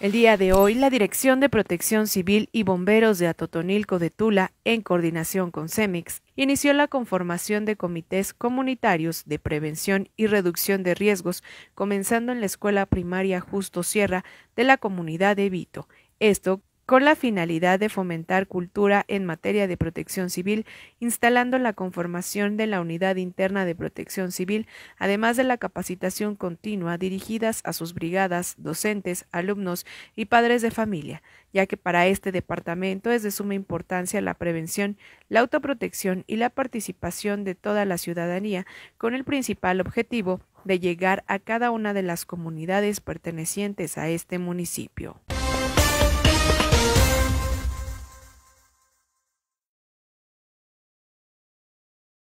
El día de hoy, la Dirección de Protección Civil y Bomberos de Atotonilco de Tula, en coordinación con CEMEX, inició la conformación de comités comunitarios de prevención y reducción de riesgos, comenzando en la Escuela Primaria Justo Sierra de la comunidad de Vito. Esto con la finalidad de fomentar cultura en materia de protección civil, instalando la conformación de la Unidad Interna de Protección Civil, además de la capacitación continua dirigidas a sus brigadas, docentes, alumnos y padres de familia, ya que para este departamento es de suma importancia la prevención, la autoprotección y la participación de toda la ciudadanía, con el principal objetivo de llegar a cada una de las comunidades pertenecientes a este municipio.